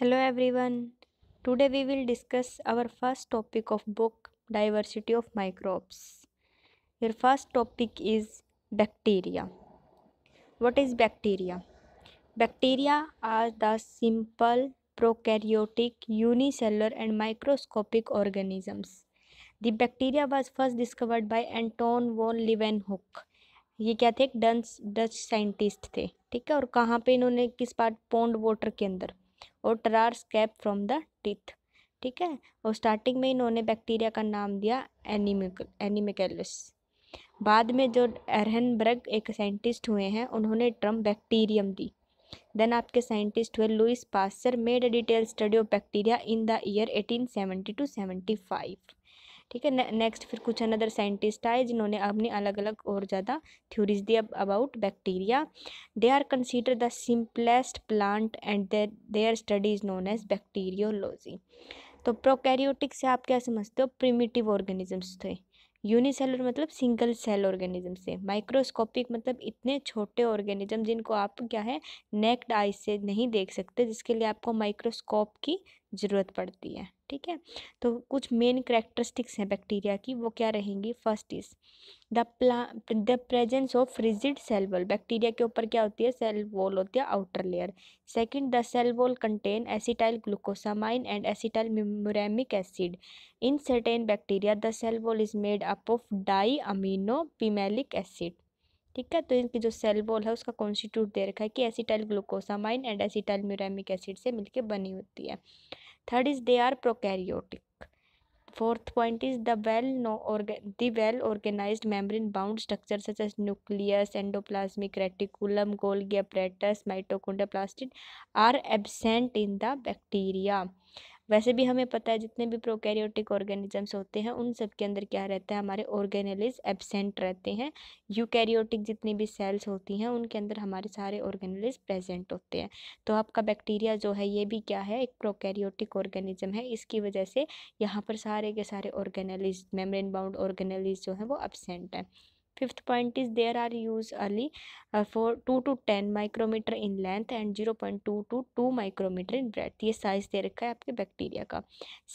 Hello everyone today we will discuss our first topic of book diversity of microbes your first topic is bacteria what is bacteria bacteria are the simple prokaryotic unicellular and microscopic organisms the bacteria was first discovered by Anton von Leeuwenhoek ये क्या थे एक Dutch scientist थे ठीक है और कहाँ पर इन्होंने किस पार्ट पोंड वाटर के अंदर और tartar scrape from the teeth ठीक है और स्टार्टिंग में इन्होंने बैक्टीरिया का नाम दिया एनिमिक एनिमिकलिस बाद में जो एरहनब्रग एक साइंटिस्ट हुए हैं उन्होंने ट्रम बैक्टीरियम दी देन आपके साइंटिस्ट हुए Louis Pasteur made a detail study of bacteria in the year eighteen seventy two seventy five ठीक है ने, नेक्स्ट फिर कुछ अनदर साइंटिस्ट आए जिन्होंने अपनी अलग अलग और ज़्यादा थ्योरीज दी about bacteria they are consider the simplest plant and their studies known as bacteriology तो प्रोकैरियोटिक से आप क्या समझते हो प्रिमिटिव ऑर्गेनिजम्स थे यूनिसेलर मतलब सिंगल सेल ऑर्गेनिज्म से माइक्रोस्कोपिक मतलब इतने छोटे ऑर्गेनिज्म जिनको आप क्या है नेक्ड आई से नहीं देख सकते जिसके लिए आपको माइक्रोस्कोप की ज़रूरत पड़ती है ठीक है तो कुछ मेन करेक्टरिस्टिक्स हैं बैक्टीरिया की वो क्या रहेंगी फर्स्ट इज द प्ला the presence of rigid cell wall bacteria के ऊपर क्या होती है सेल वॉल होती है outer layer second the cell wall contain acetyl glucosamine and acetyl muramic acid in certain bacteria the cell wall is made up of diaminopimelic acid ठीक है तो इनकी जो सेल वॉल है उसका constitute दे रखा है कि acetyl glucosamine and acetyl muramic acid से मिलकर बनी होती है third is they are prokaryotic fourth point is the well no ऑर्गे the well organize membrane bound structure such as nucleus endoplasmic reticulum Golgi apparatus mitochondria plastid are absent in the bacteria वैसे भी हमें पता है जितने भी prokaryotic organisms होते हैं उन सब के अंदर क्या रहता है हमारे ऑर्गेनलिज एबसेंट रहते हैं यूकैरियोटिक जितनी भी सेल्स होती हैं उनके अंदर हमारे सारे ऑर्गेनलिज प्रेजेंट होते हैं तो आपका बैक्टीरिया जो है ये भी क्या है एक प्रोकैरियोटिक ऑर्गेनिज्म है इसकी वजह से यहाँ पर सारे के सारे ऑर्गेनलिज मेम्ब्रेन बाउंड ऑर्गेनलिज जो हैं वो एबसेंट हैं fifth point is there are usually four to two ten micrometer in length and zero point two to two micrometer in breadth ये साइज दे रखा है आपके बैक्टीरिया का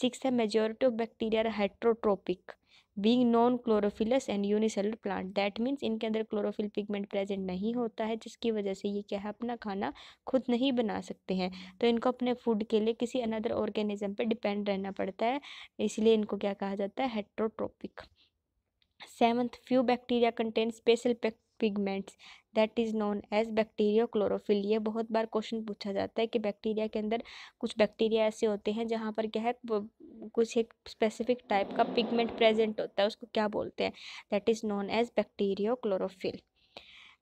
सिक्स है majority of bacteria heterotrophic being non chlorophyllous and unicellular plant that means इनके अंदर chlorophyll pigment present नहीं होता है जिसकी वजह से ये क्या है अपना खाना खुद नहीं बना सकते हैं तो इनको अपने फूड के लिए किसी अनदर ऑर्गेनिज्म पर डिपेंड रहना पड़ता है इसलिए इनको क्या कहा जाता है heterotrophic seventh few bacteria contain special pigments that is known as bacteria chlorophyll ये बहुत बार क्वेश्चन पूछा जाता है कि बैक्टीरिया के अंदर कुछ बैक्टीरिया ऐसे होते हैं जहाँ पर क्या है कुछ एक स्पेसिफिक टाइप का पिगमेंट प्रेजेंट होता है उसको क्या बोलते हैं that is known as bacteriochlorophyll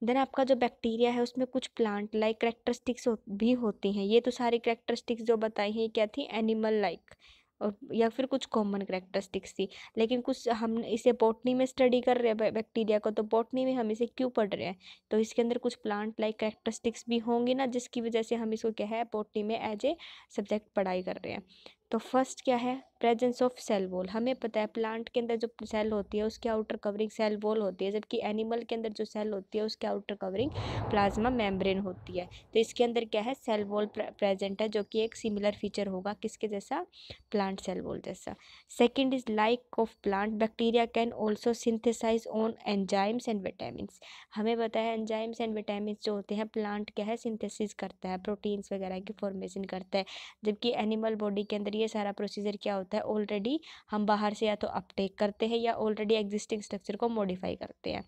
then आपका जो बैक्टीरिया है उसमें कुछ प्लांट लाइक करेक्टरिस्टिक्स भी होती हैं ये तो सारी करेक्टरिस्टिक्स जो बताई हैं क्या थी एनिमल लाइक -like. और या फिर कुछ कॉमन करेक्टरिस्टिक्स थी लेकिन कुछ हम इसे बॉटनी में स्टडी कर रहे हैं बैक्टीरिया को तो बॉटनी में हम इसे क्यों पढ़ रहे हैं तो इसके अंदर कुछ प्लांट लाइक करेक्टरिस्टिक्स भी होंगी ना जिसकी वजह से हम इसको क्या है बॉटनी में एज ए सब्जेक्ट पढ़ाई कर रहे हैं तो फर्स्ट क्या है प्रेजेंस ऑफ सेल वॉल हमें पता है प्लांट के अंदर जो सेल होती है उसकी आउटर कवरिंग सेल वॉल होती है जबकि एनिमल के अंदर जो सेल होती है उसकी आउटर कवरिंग प्लाज्मा मेम्ब्रेन होती है तो इसके अंदर क्या है सेल वॉल प्रेजेंट है जो कि एक सिमिलर फीचर होगा किसके जैसा प्लांट सेल वॉल जैसा second is like of plant bacteria can also synthesize own enzymes and vitamin हमें पता है एंजाइम्स एंड विटामिन जो होते हैं प्लांट क्या है सिंथेसिस करता है प्रोटीन्स वगैरह की फॉर्मेशन करता है जबकि एनिमल बॉडी के अंदर लिए सारा प्रोसीजर क्या होता है ऑलरेडी हम बाहर से या तो अपटेक करते हैं या ऑलरेडी एग्जिस्टिंग स्ट्रक्चर को मॉडिफाई करते हैं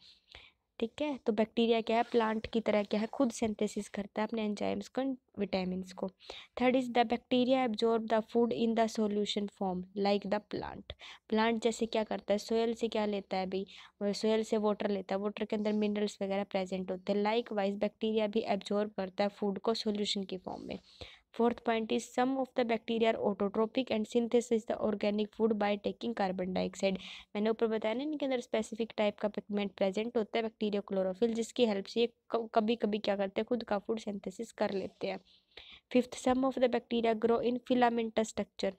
ठीक है तो बैक्टीरिया क्या है प्लांट की तरह क्या है खुद सिंथेसिस करता है अपने एंजाइम्स को विटामिन को third is the bacteria absorb the food in the solution form like the plant plant जैसे क्या करता है सोयल से क्या लेता है भाई सोयल से वाटर लेता है वाटर के अंदर मिनरल्स वगैरह प्रेजेंट होते हैं लाइक वाइज बैक्टीरिया भी एब्जॉर्ब करता है फूड को सोल्यूशन की फॉर्म में fourth point is some of the bacteria are autotrophic and synthesize the organic food by taking carbon dioxide मैंने ऊपर बताया ना इनके अंदर स्पेसिफिक टाइप का पिगमेंट प्रेजेंट होता है बैक्टीरिया क्लोरोफिल जिसकी हेल्प से ये कभी कभी क्या करते हैं खुद का फूड सिंथेसिस कर लेते हैं fifth some of the bacteria grow in filamentous structure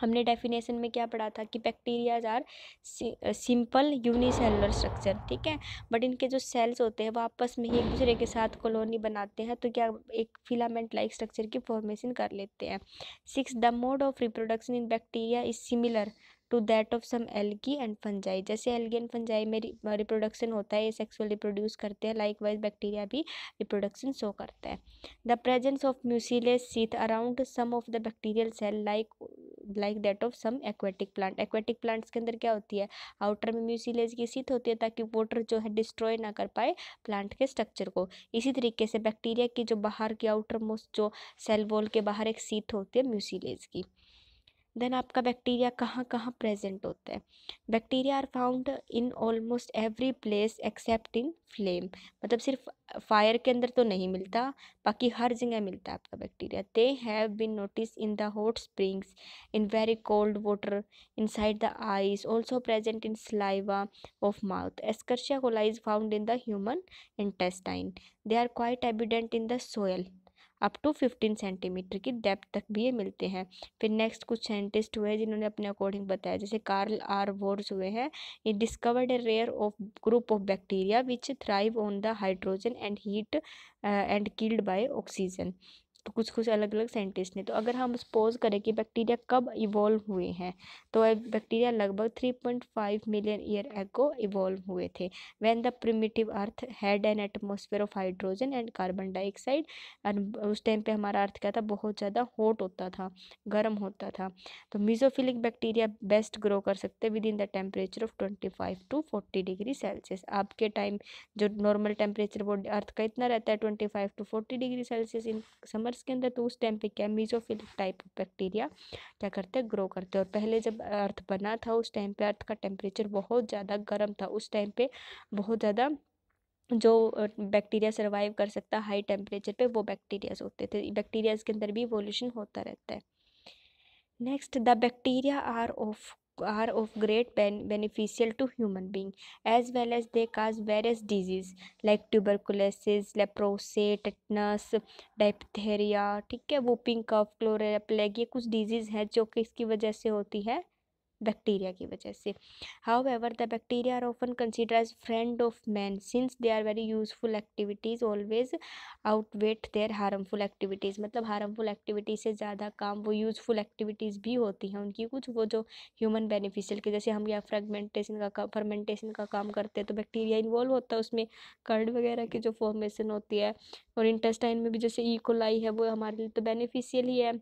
हमने डेफिनेशन में क्या पढ़ा था कि bacterias are simple unicellular structure ठीक है बट इनके जो सेल्स होते हैं वो आपस में ही एक दूसरे के साथ कॉलोनी बनाते हैं तो क्या एक फिलामेंट लाइक स्ट्रक्चर की फॉर्मेशन कर लेते हैं six the mode of reproduction in bacteria is similar to that of some algae and fungi जैसे एल्गी एंड फंजाई में रिप्रोडक्शन होता है ये सेक्सुअल रिप्रोड्यूस करते हैं लाइक वाइज बैक्टीरिया भी रिप्रोडक्शन शो करता है the presence of mucilage sheath around some of the bacterial cell like like that of some aquatic plant aquatic plants के अंदर क्या होती है आउटर में म्यूसिलेज की सीथ होती है ताकि वाटर जो है डिस्ट्रॉय ना कर पाए प्लांट के स्ट्रक्चर को इसी तरीके से बैक्टीरिया की जो बाहर की आउटर मोस्ट जो सेल वॉल के बाहर एक सीट होती है म्यूसिलेज की देन आपका बैक्टीरिया कहाँ कहाँ प्रेजेंट होता है bacteria are found in almost every place except in flame मतलब सिर्फ फायर के अंदर तो नहीं मिलता बाकी हर जगह मिलता है आपका bacteria they have been notice in the hot springs in very cold water inside the ice also present in saliva of mouth Escherichia coli is found in the human intestine they are quite evident in the soil up to fifteen centimeter की depth तक भी ये मिलते हैं फिर next कुछ scientist हुए जिन्होंने अपने अकॉर्डिंग बताया जैसे कार्ल आर वोर्स हुए हैं ये discovered a rare of group of bacteria which thrive on the hydrogen and heat and killed by oxygen तो कुछ कुछ अलग अलग साइंटिस्ट ने तो अगर हम सपोज करें कि बैक्टीरिया कब इवॉल्व हुए हैं तो बैक्टीरिया लगभग three point five million year ago evolve हुए थे when the primitive earth had an atmosphere of hydrogen and carbon dioxide उस टाइम पे हमारा अर्थ क्या था बहुत ज़्यादा हॉट होता था गर्म होता था तो मीजोफिलिक बैक्टीरिया बेस्ट ग्रो कर सकते within the temperature of twenty five to forty degree Celsius आपके टाइम जो नॉर्मल टेम्परेचर वो अर्थ का इतना रहता है twenty five to forty degree Celsius in summer summers के अंदर तो उस टाइम पे क्या मीजोफिलिक टाइप ऑफ बैक्टीरिया क्या करते हैं ग्रो करते हैं और पहले जब अर्थ बना था उस टाइम पे अर्थ का टेम्परेचर बहुत ज़्यादा गर्म था उस टाइम पे बहुत ज़्यादा जो बैक्टीरिया सर्वाइव कर सकता हाई टेम्परेचर पर वो बैक्टीरियाज होते थे बैक्टीरियाज के अंदर भी वोल्यूशन होता रहता है next the bacteria are of are of great beneficial to human being as well as they cause various disease like tuberculosis leprosy tetanus diphtheria ठीक है वो पिंक ऑफ क्लोरेप्लेग ये कुछ डिजीज़ है जो कि इसकी वजह से होती है बैक्टीरिया की वजह से however the bacteria are often consider as friend of man since they are very useful activities always outweigh their harmful activities मतलब हार्मफुल एक्टिविटीज़ से ज़्यादा काम वो यूज़फुल एक्टिविटीज़ भी होती हैं उनकी कुछ वो जो ह्यूमन बेनिफिशियल के जैसे हम यहाँ फ्रेगमेंटेशन का फर्मेंटेशन का काम करते हैं तो बैक्टीरिया इन्वॉल्व होता है उसमें कर्ड वगैरह की जो फॉर्मेशन होती है और इंटेस्टाइन में भी जैसे ईकोलाई e. है वो हमारे लिए तो बेनिफिशियल ही है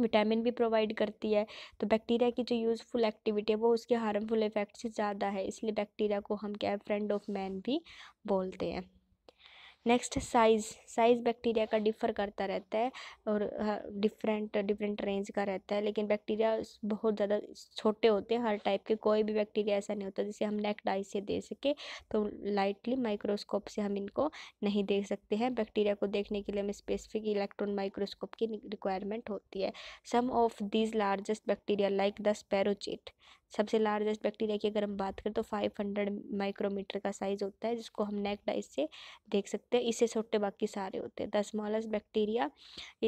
विटामिन भी प्रोवाइड करती है तो बैक्टीरिया की जो यूज़फुल एक्टिविटी है वो उसके हार्मफुल इफ़ेक्ट से ज़्यादा है इसलिए बैक्टीरिया को हम क्या है फ्रेंड ऑफ मैन भी बोलते हैं नेक्स्ट साइज़ साइज़ बैक्टीरिया का डिफ़र करता रहता है और डिफरेंट डिफरेंट रेंज का रहता है लेकिन बैक्टीरिया बहुत ज़्यादा छोटे होते हैं हर टाइप के कोई भी बैक्टीरिया ऐसा नहीं होता जिसे हम नेक डाई से दे सके तो लाइटली माइक्रोस्कोप से हम इनको नहीं देख सकते हैं बैक्टीरिया को देखने के लिए हमें स्पेसिफिक इलेक्ट्रॉन माइक्रोस्कोप की रिक्वायरमेंट होती है some of these largest bacteria like the spirochete सबसे लार्जेस्ट बैक्टीरिया की अगर हम बात करें तो फाइव हंड्रेड माइक्रोमीटर का साइज़ होता है जिसको हम नेक डाइस से देख सकते हैं इससे छोटे बाकी सारे होते हैं the smallest bacteria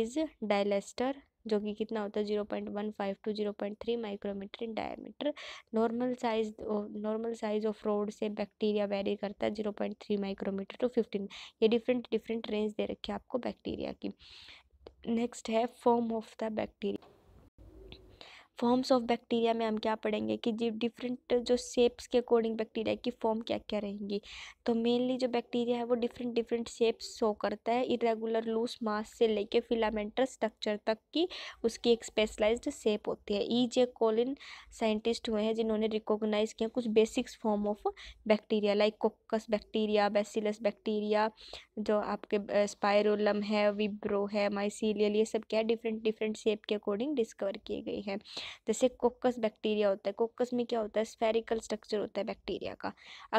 is Dialister जो कि कितना होता है zero point one five to zero point three micrometer in diameter normal size normal size of rod से बैक्टीरिया वेरी करता है zero point three micrometer to fifteen ये डिफरेंट डिफरेंट रेंज दे रखी है आपको बैक्टीरिया की नेक्स्ट है form of the bacteria forms of bacteria में हम क्या पढ़ेंगे कि जी डिफरेंट जो शेप्स के अकॉर्डिंग बैक्टीरिया की फॉर्म क्या क्या रहेंगी तो मेनली जो बैक्टीरिया है वो डिफरेंट डिफरेंट शेप्स शो करता है इरेगुलर लूज मास से लेके फिलामेंटल स्ट्रक्चर तक की उसकी एक स्पेशलाइज्ड शेप होती है ई जे कोलिन साइंटिस्ट हुए हैं जिन्होंने रिकोगनाइज़ किया कुछ basics form of bacteria like coccus bacteria bacillus bacteria जो आपके स्पायरोलम है विब्रो है माइसीलियल ये सब क्या है डिफरेंट डिफरेंट शेप के अकॉर्डिंग डिस्कवर किए गए हैं जैसे कोकस बैक्टीरिया होता है कोकस में क्या होता है स्फेरिकल स्ट्रक्चर होता है बैक्टीरिया का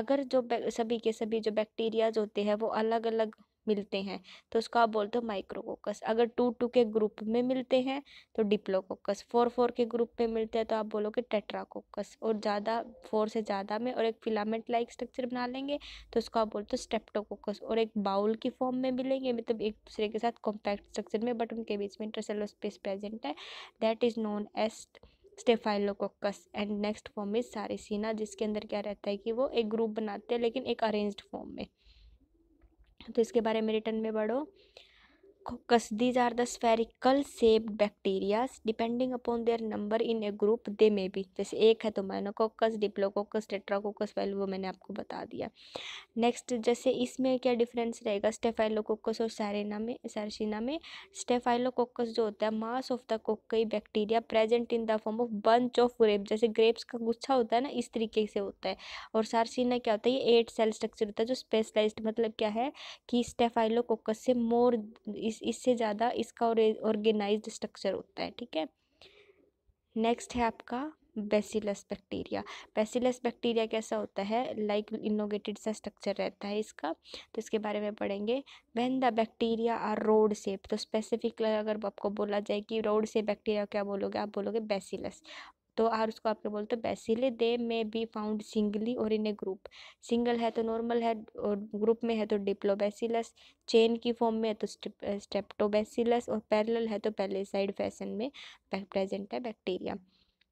अगर जो सभी के सभी जो बैक्टीरियाज होते हैं वो अलग अलग मिलते हैं तो उसको आप बोलते हो माइक्रोकोकस अगर टू टू के ग्रुप में मिलते हैं तो डिप्लोकोकस फोर फोर के ग्रुप में मिलते हैं तो आप बोलोगे टेट्राकोकस और ज़्यादा फोर से ज़्यादा में और एक फिलामेंट लाइक स्ट्रक्चर बना लेंगे तो उसको आप बोलते हो स्टेप्टोकोकस और एक बाउल की फॉर्म में मिलेंगे मतलब एक दूसरे के साथ कॉम्पैक्ट स्ट्रक्चर में बट उनके बीच में इंटरसेलो स्पेस प्रेजेंट है that is known as staphylococcus and next form is sarcina जिसके अंदर क्या रहता है कि वो एक ग्रुप बनाते हैं लेकिन एक अरेंज्ड फॉर्म में तो इसके बारे में रिटर्न में पढ़ो these are the spherical shape bacteria depending upon their number in a group they may be जैसे एक है तो मैनोकोकस डिप्लोकोकस टेट्राकोकस वैल वो मैंने आपको बता दिया नेक्स्ट जैसे इसमें क्या डिफरेंस रहेगा स्टेफाइलोकोकस और सैरेना में सैरसिना में स्टेफाइलोकोकस जो होता है mass of the cocci bacteria present in the form of bunch of grape जैसे ग्रेप्स का गुच्छा होता है ना इस तरीके से होता है और सारसिना क्या होता है ये एट सेल स्ट्रक्चर होता है जो स्पेशलाइज मतलब क्या है कि स्टेफाइलोकोकस से मोर इस इससे ज़्यादा इसका ऑर्गेनाइज स्ट्रक्चर होता है ठीक है नेक्स्ट है आपका बेसिलस बैक्टीरिया बेसिलस बैक्टीरिया कैसा होता है लाइक इनोगेटेड सा स्ट्रक्चर रहता है इसका तो इसके बारे में पढ़ेंगे when the bacteria are rod shape तो स्पेसिफिक अगर आपको बोला जाए कि रोड से बैक्टीरिया क्या बोलोगे आप बोलोगे बेसिलस तो आर उसको आप क्या बोलते हैं bacilli they may be found singly और इन ए ग्रुप सिंगल है तो नॉर्मल है और ग्रुप में है तो डिप्लोबैसिलस चेन की फॉर्म में है तो स्टेप्टोबैसिलस और पैरेलल है तो पहले साइड फैशन में प्रेजेंट है बैक्टीरिया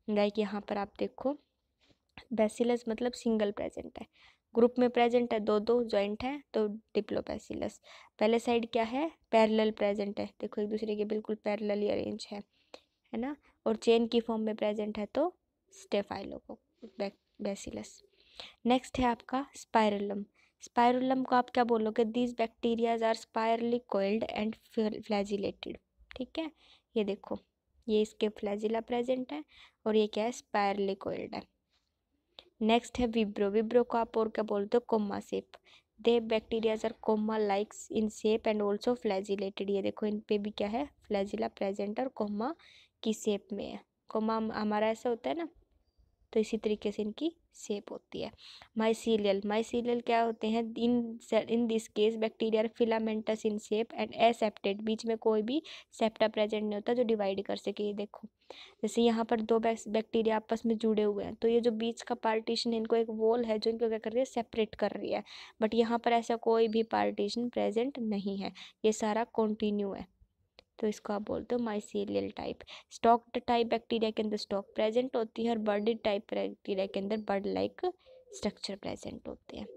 लाइक यहाँ पर आप देखो बैसिलस मतलब सिंगल प्रेजेंट है ग्रुप में प्रेजेंट है दो दो ज्वाइंट है तो डिप्लोबैसिलस पहले साइड क्या है पैरेलल प्रेजेंट है देखो एक दूसरे के बिल्कुल पैरेलल अरेंज है है ना और चेन की फॉर्म में प्रेजेंट है तो स्टेफाइलो बेसिलस नेक्स्ट है आपका स्पायरुलम स्पायरुलम को आप क्या बोलोगे these bacterias are spirally coiled and flagellated ठीक है ये देखो ये इसके फ्लैजिला प्रेजेंट है और ये क्या है स्पायरली कोल्ड है नेक्स्ट है विब्रो विब्रो को आप और क्या बोलते हो comma shape they bacterias are comma likes in shape and also flagellated ये देखो इन पे भी क्या है फ्लैजिला प्रेजेंट और कोमा की शेप में है कोमा हमारा ऐसा होता है ना तो इसी तरीके से इनकी शेप होती है माइसीलियल माइसीलियल क्या होते हैं in in this case bacteria filamentous in shape and aseptate बीच में कोई भी सेप्टा प्रेजेंट नहीं होता जो डिवाइड कर सके ये देखो जैसे यहाँ पर दो बैक्टीरिया आपस में जुड़े हुए हैं तो ये जो बीच का पार्टीशन इनको एक वॉल है जो इनको क्या कर रही है सेपरेट कर रही है बट यहाँ पर ऐसा कोई भी पार्टीशन प्रेजेंट नहीं है ये सारा कॉन्टीन्यू है तो इसको आप बोलते हो mycelial type stalk type bacteria के अंदर स्टॉक प्रेजेंट होती है और बर्ड टाइप बैक्टीरिया के अंदर बर्ड लाइक स्ट्रक्चर प्रेजेंट होते हैं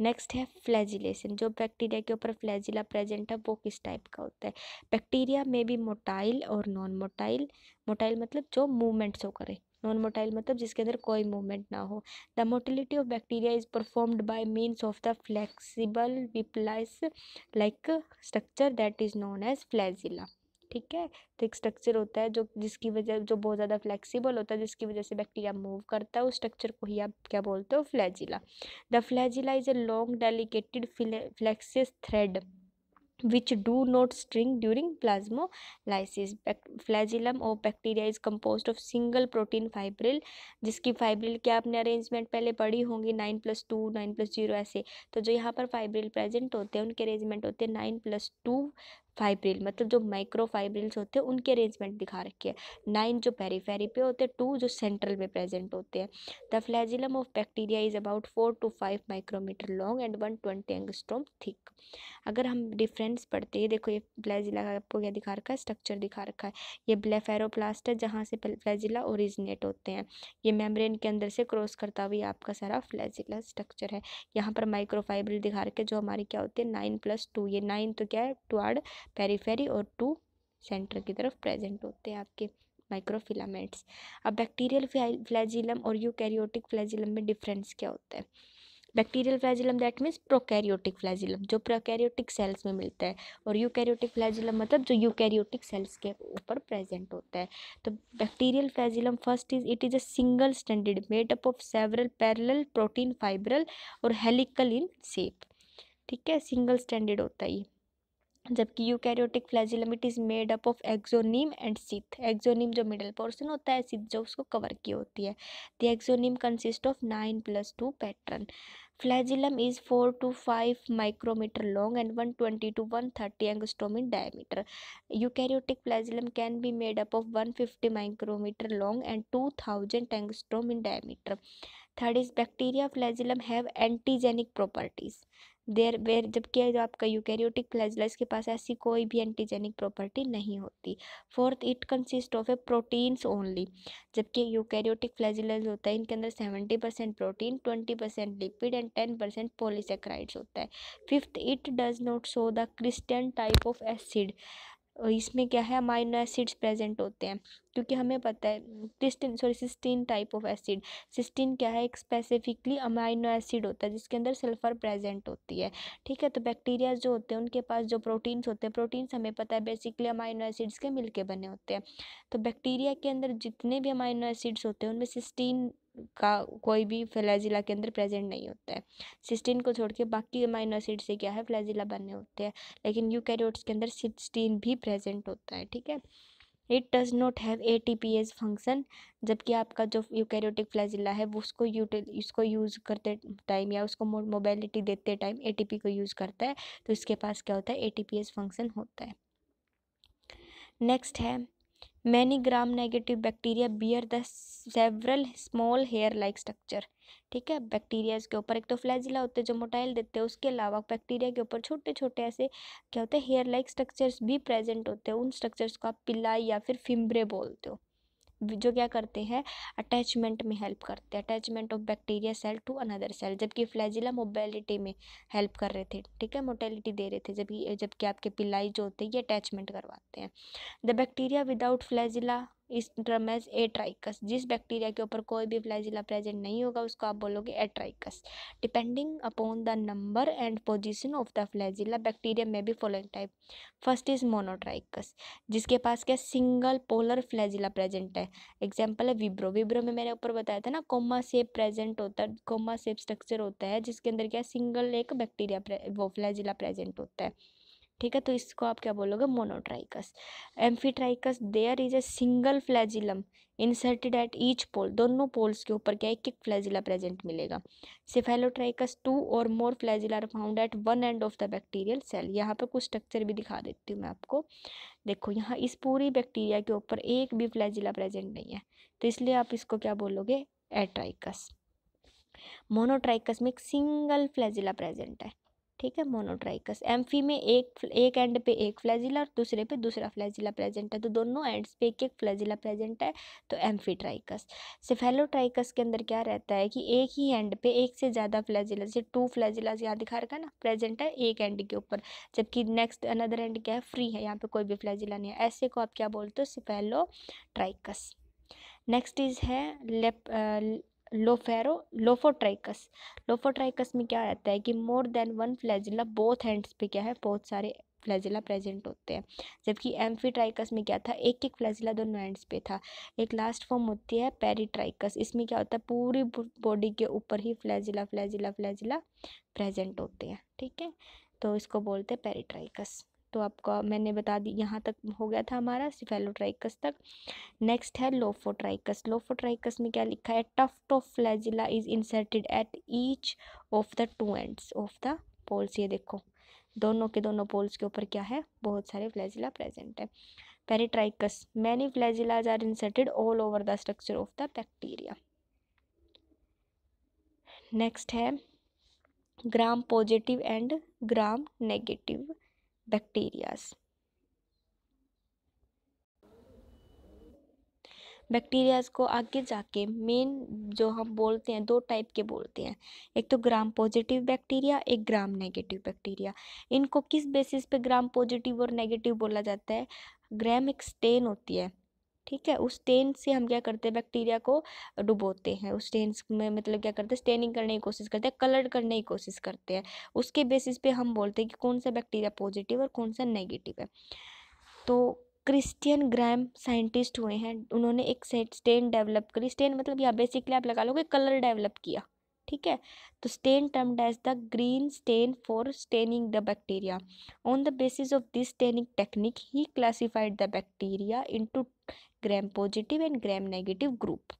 नेक्स्ट है फ्लैजिलेशन जो बैक्टीरिया के ऊपर फ्लैजिला प्रेजेंट है वो किस टाइप का होता है बैक्टीरिया में भी मोटाइल और नॉन मोटाइल मोटाइल मतलब जो मूवमेंट्स हो करें नॉन मोटाइल मतलब जिसके अंदर कोई मूवमेंट ना हो the motility of bacteria is performed by means of the flexible whiplash like structure that is known as flagella ठीक है तो एक स्ट्रक्चर होता है जो जिसकी वजह जो बहुत ज़्यादा फ्लेक्सिबल होता है जिसकी वजह से बैक्टीरिया मूव करता है उस स्ट्रक्चर को ही आप क्या बोलते हो flagella the flagella is a long delicated flexes thread which do not shrink during plasmolysis flagellum of bacteria is composed of single protein fibril जिसकी फाइब्रिल की आपने अरेंजमेंट पहले पढ़ी होंगी nine plus two nine plus zero ऐसे तो जो यहाँ पर फाइब्रिल प्रेजेंट होते हैं उनके अरेंजमेंट होते हैं नाइन प्लस टू फाइब्रिल मतलब जो माइक्रो फाइब्रिल्स होते हैं उनके अरेंजमेंट दिखा रखी है नाइन जो पेरीफेरी पे होते हैं टू जो सेंट्रल में प्रेजेंट होते हैं the flagellum of bacteria is about four to five micrometer long and one twenty angstrom thick अगर हम डिफरेंस पढ़ते हैं देखो ये फ्लैजिला का आपको क्या दिखा रखा है स्ट्रक्चर दिखा रखा है ये ब्लैफेरोप्लास्ट है जहाँ से फ्लैजिला ओरिजिनेट होते हैं ये मेम्ब्रेन के अंदर से क्रॉस करता हुआ आपका सारा फ्लैजिला स्ट्रक्चर है यहाँ पर माइक्रोफाइब्रिल दिखा रखे जो हमारे क्या होते हैं नाइन प्लस टू ये नाइन तो क्या है टुआर्ड पेरीफेरी और टू सेंटर की तरफ प्रेजेंट होते हैं आपके माइक्रोफिलामेंट्स अब बैक्टीरियल फ्लैजिलम और यूकैरियोटिक फ्लैजिलम में डिफरेंस क्या होता है bacterial flagellum that means prokaryotic flagellum जो प्रोकैरियोटिक सेल्स में मिलता है और यूकैरियोटिक फ्लैजिलम मतलब जो यूकैरियोटिक सेल्स के ऊपर प्रेजेंट होता है तो bacterial flagellum first is it is a single stranded made up of several parallel protein fibril और हेलिकल इन सेप ठीक है सिंगल स्टैंडर्ड होता है ये जबकि eukaryotic flagellum it is made up of axoneme and sheath axoneme जो मिडल पोर्शन होता है सिथ जो उसको कवर की होती है the axoneme consist of nine plus two pattern flagellum is four to five micrometer long and one twenty to one thirty angstrom in diameter eukaryotic flagellum can be made up of one fifty micrometer long and two thousand angstrom in diameter third is bacteria flagellum have antigenic properties there were जबकि जो आपका eukaryotic flagella इसके पास ऐसी कोई भी antigenic property नहीं होती fourth it consist of a proteins only जबकि यूकैरियोटिक फ्लैजिला होता है इनके अंदर seventy percent protein twenty percent lipid and ten percent polysaccharides होता है fifth it does not show the Kristen type of acid इसमें क्या है अमाइनो एसिड्स प्रेजेंट होते हैं क्योंकि हमें पता है Kristen sorry cysteine type of acid cysteine क्या है एक स्पेसिफिकली अमाइनो एसिड होता है जिसके अंदर सल्फर प्रेजेंट होती है ठीक है तो बैक्टीरिया जो होते हैं उनके पास जो प्रोटीन्स होते हैं प्रोटीन्स हमें पता है बेसिकली अमाइनो एसिड्स के मिल के बने होते हैं तो बैक्टीरिया के अंदर जितने भी अमाइनो एसिड्स होते हैं उनमें सिस्टीन का कोई भी फ्लैजिला के अंदर प्रेजेंट नहीं होता है सिस्टीन को छोड़ के बाकी अमाइनो एसिड से क्या है फ्लैजिला बने होते हैं लेकिन यूकैरियोट्स के अंदर सिस्टीन भी प्रेजेंट होता है ठीक है it does not have a T P as function जबकि आपका जो यूकैरियोटिक फ्लैजिला है वो उसको उसको यूज़ करते टाइम या उसको मोबाइलिटी देते टाइम ए टी पी को यूज़ करता है तो इसके पास क्या होता है A T P as function होता है नेक्स्ट है many gram negative bacteria bear the several small hair like structure ठीक है बैक्टीरियाज के ऊपर एक तो फ्लैजिला होते हैं जो मोटाइल देते हैं उसके अलावा बैक्टीरिया के ऊपर छोटे छोटे ऐसे क्या होते हैं हेयर लाइक स्ट्रक्चर्स भी प्रेजेंट होते हैं उन स्ट्रक्चर्स को आप पिलाई या फिर फिम्ब्रे बोलते हो जो क्या करते हैं अटैचमेंट में हेल्प करते हैं attachment of bacteria cell to another cell जबकि फ्लैजिला मोबेलिटी में हेल्प कर रहे थे ठीक है मोटेलिटी दे रहे थे जबकि जबकि आपके पिलाई जो होते हैं ये अटैचमेंट करवाते हैं the bacteria without flagella in terms atrichous जिस बैक्टीरिया के ऊपर कोई भी फ्लैजिला प्रेजेंट नहीं होगा उसको आप बोलोगे atrichous depending upon the number and position of the flagella bacteria में भी following type first is monotrichous जिसके पास क्या सिंगल पोलर फ्लैजिला प्रेजेंट है एग्जाम्पल है विब्रो विब्रो में मैंने ऊपर बताया था ना कोमा सेप प्रेजेंट होता है कोमा सेप स्ट्रक्चर होता है जिसके अंदर क्या सिंगल एक बैक्टीरिया वो फ्लैजिला प्रेजेंट होता है ठीक है तो इसको आप क्या बोलोगे monotrichous amphitrichous there is a single flagellum inserted at each pole दोनों पोल्स के ऊपर क्या एक एक फ्लैजिला प्रेजेंट मिलेगा सिफेलोट्राइकस टू और more flagella are found at one end of the bacterial cell यहाँ पर कुछ स्ट्रक्चर भी दिखा देती हूँ मैं आपको देखो यहाँ इस पूरी बैक्टीरिया के ऊपर एक भी फ्लैजिला प्रेजेंट नहीं है तो इसलिए आप इसको क्या बोलोगे एट्राइकस मोनोट्राइकस में एक सिंगल फ्लैजिला प्रेजेंट है ठीक है मोनोट्राइकस एम्फी में एक एक एंड पे एक फ्लैजिला और दूसरे पे दूसरा फ्लैजिला प्रेजेंट है तो दोनों एंड्स पे एक एक फ्लैजिला प्रेजेंट है तो एम्फीट्राइकस सिफेलोट्राइकस के अंदर क्या रहता है कि एक ही एंड पे एक से ज़्यादा फ्लैजिला जैसे टू फ्लैजिलास यहाँ दिखा रखा है ना प्रेजेंट है एक एंड के ऊपर जबकि नेक्स्ट अनदर एंड क्या है फ्री है यहाँ पर कोई भी फ्लैजिला नहीं है ऐसे को आप क्या बोलते हो सिफेलोट्राइकस नेक्स्ट इज़ है लेप लोफेरो लोफोट्राइकस लोफोट्राइकस में क्या रहता है कि more than one flagella both hands पे क्या है बहुत सारे फ्लैजिला प्रेजेंट होते हैं जबकि एम्फीट्राइकस में क्या था एक एक फ्लैजिला दोनों हैंड्स पे था एक लास्ट फॉर्म होती है पेरीट्राइकस इसमें क्या होता है पूरी बॉडी के ऊपर ही फ्लैजिला फ्लैजिला फ्लैजिला प्रेजेंट होते हैं ठीक है तो इसको बोलते हैं पेरीट्राइकस तो आपका मैंने बता दी यहाँ तक हो गया था हमारा सिफेलोट्राइकस तक नेक्स्ट है लोफोट्राइकस लोफोट्राइकस में क्या लिखा है tuft of flagella is inserted at each of the two ends of the poles ये देखो दोनों के दोनों पोल्स के ऊपर क्या है बहुत सारे फ्लैजिला प्रेजेंट है peritrichous many flagellas are inserted all over the structure of the bacteria next है gram positive and gram negative bacteria bacterias को आगे जाके मेन जो हम बोलते हैं दो टाइप के बोलते हैं एक तो ग्राम पॉजिटिव बैक्टीरिया एक ग्राम नेगेटिव बैक्टीरिया इनको किस बेसिस पे ग्राम पॉजिटिव और नेगेटिव बोला जाता है ग्राम एक स्टेन होती है ठीक है उस स्टेन से हम क्या करते हैं बैक्टीरिया को डुबोते हैं उस स्टेन में मतलब क्या करते हैं स्टेनिंग करने की कोशिश करते हैं कलर करने की कोशिश करते हैं उसके बेसिस पे हम बोलते हैं कि कौन सा बैक्टीरिया पॉजिटिव और कौन सा नेगेटिव है तो क्रिस्टियन ग्राम साइंटिस्ट हुए हैं उन्होंने एक सेट स्टेन डेवलप करी स्टेन मतलब यहाँ बेसिकली आप लगा लो कि कलर डेवलप किया ठीक है तो stain termed as the green stain for staining the bacteria on the basis of this staining technique he classified the bacteria into gram positive and gram negative group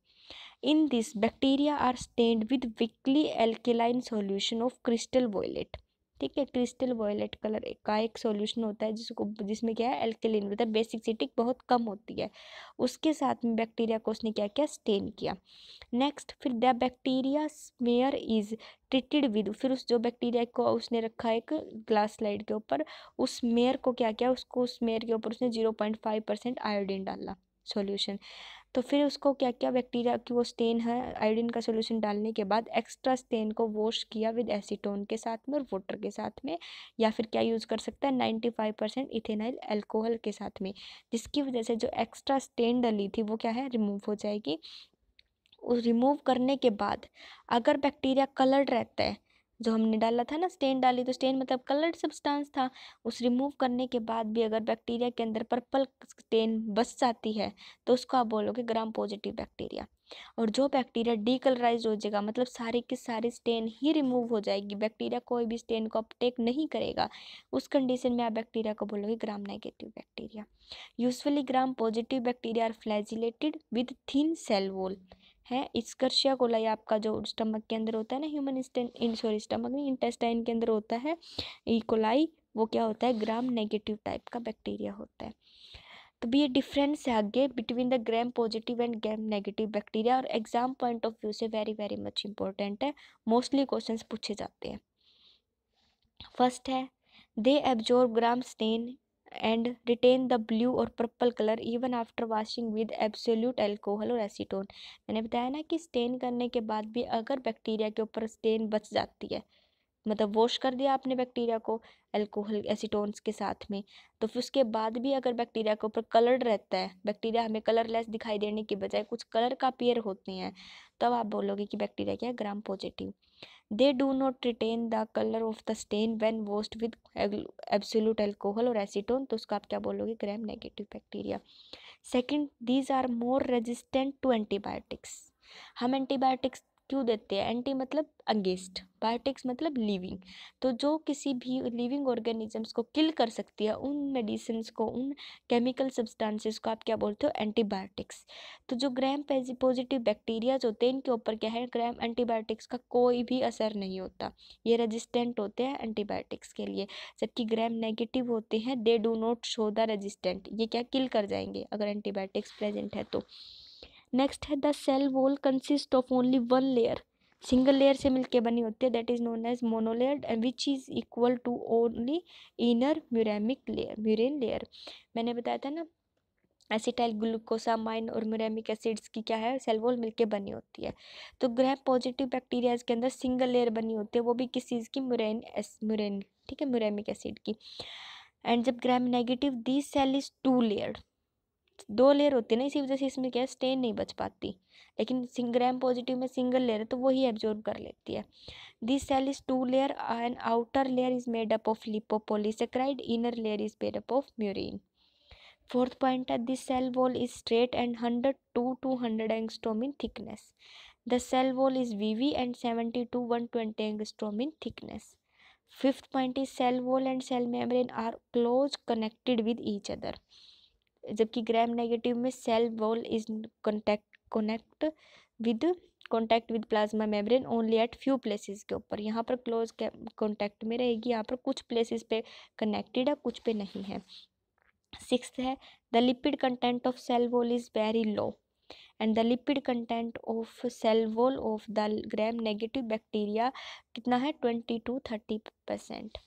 in this bacteria are stain with weakly alkaline solution of crystal violet ठीक है crystal violet colour का एक solution होता है जिसको जिसमें क्या है एल्केलिन होता है बेसिक सिटिक बहुत कम होती है उसके साथ में बैक्टीरिया को उसने क्या किया स्टेन किया नेक्स्ट फिर the bacteria smear is treated with फिर उस जो बैक्टीरिया को उसने रखा एक ग्लास स्लाइड के ऊपर उस मेयर को क्या किया उसको उस मेयर के ऊपर उसने zero point five percent iodine डाला सोल्यूशन तो फिर उसको क्या क्या बैक्टीरिया की वो स्टेन है आयोडीन का सोल्यूशन डालने के बाद एक्स्ट्रा स्टेन को वॉश किया विद एसीटोन के साथ में और वाटर के साथ में या फिर क्या यूज़ कर सकता है ninety five percent ethanol alcohol के साथ में जिसकी वजह से जो एक्स्ट्रा स्टेन डली थी वो क्या है रिमूव हो जाएगी उस रिमूव करने के बाद अगर बैक्टीरिया कलर्ड रहता है जो हमने डाला था ना स्टेन डाली तो स्टेन मतलब कलर्ड सब्सटेंस था उस रिमूव करने के बाद भी अगर बैक्टीरिया के अंदर पर्पल स्टेन बस जाती है तो उसको आप बोलोगे ग्राम पॉजिटिव बैक्टीरिया और जो बैक्टीरिया डीकलराइज हो जाएगा मतलब सारी की सारी स्टेन ही रिमूव हो जाएगी बैक्टीरिया कोई भी स्टेन को अपटेक नहीं करेगा उस कंडीशन में आप बैक्टीरिया को बोलोगे gram negative bacteria usually gram positive bacteria are flagellated with thin cell wall है इस्कर्शिया कोलाई आपका जो स्टमक के अंदर होता है ना ह्यूमन इंस्टें सॉरी स्टमक नहीं इंटेस्टाइन के अंदर होता है ई कोलाई वो क्या होता है ग्राम नेगेटिव टाइप का बैक्टीरिया होता है तो भी ये डिफरेंस है आगे between the gram positive and gram negative bacteria और एग्जाम पॉइंट ऑफ व्यू से वेरी वेरी मच इंपॉर्टेंट है मोस्टली क्वेश्चन पूछे जाते हैं फर्स्ट है they absorb gram stain and retain the blue और purple colour even after washing with absolute alcohol और acetone मैंने बताया ना कि स्टेन करने के बाद भी अगर बैक्टीरिया के ऊपर स्टेन बच जाती है मतलब वॉश कर दिया आपने बैक्टीरिया को एल्कोहल एसीटोन्स के साथ में तो फिर उसके बाद भी अगर बैक्टीरिया के ऊपर कलर्ड रहता है बैक्टीरिया हमें कलरलेस दिखाई देने के बजाय कुछ कलर का पेयर होते हैं तब तो आप बोलोगे कि बैक्टीरिया क्या gram positive they do not retain the colour of the stain when washed with absolute alcohol और एसीटोन तो उसका आप क्या बोलोगे gram negative bacteria second these are more resistant to antibiotics हम एंटीबायोटिक्स क्यों देते हैं एंटी मतलब अंगेस्ट बायोटिक्स मतलब लिविंग तो जो किसी भी लिविंग ऑर्गेनिजम्स को किल कर सकती है उन मेडिसिन को उन केमिकल सब्सटेंसेस को आप क्या बोलते हो एंटीबायोटिक्स तो जो ग्राम पॉजिटिव बैक्टीरियाज होते हैं इनके ऊपर क्या है ग्राम एंटीबायोटिक्स का कोई भी असर नहीं होता ये रेजिस्टेंट होते हैं एंटीबायोटिक्स के लिए जबकि ग्रैम नेगेटिव होते हैं they do not show the resistant ये क्या किल कर जाएंगे अगर एंटीबायोटिक्स प्रेजेंट है तो नेक्स्ट है the cell wall consist of only one layer single layer से मिलके बनी होती है that is known as monolayer and which is equal to only inner muramic layer murein layer मैंने बताया था ना एसिटाइल ग्लूकोसामाइन और म्यूरेमिक एसिड्स की क्या है सेलवोल मिलके बनी होती है तो ग्रह पॉजिटिव बैक्टीरियाज के अंदर सिंगल लेयर बनी होती है वो भी किस चीज़ की मुरैन एस मुरैन ठीक है म्यूरेमिक एसिड की एंड जब gram negative the cell is two layer दो लेयर होती है ना इसी वजह से इसमें क्या है स्टेन नहीं बच पाती लेकिन ग्राम पॉजिटिव में सिंगल लेयर है तो वही एब्जॉर्ब कर लेती है this cell is two layer and outer layer is made up of lipopolysaccharide inner layer is made up of murein fourth point है this cell wall is straight and hundred to two hundred angstrom in thickness the cell wall is we and seventy to one twenty angstrom in thickness fifth point is cell wall and cell membrane are close connected with each other जबकि gram negative में cell wall is contact connect with contact with plasma membrane only at few places के ऊपर यहाँ पर close contact में रहेगी यहाँ पर कुछ प्लेसेस पे कनेक्टेड है कुछ पे नहीं है सिक्स है the lipid content of cell wall is very low and the lipid content of cell wall of the gram negative bacteria कितना है twenty to thirty percent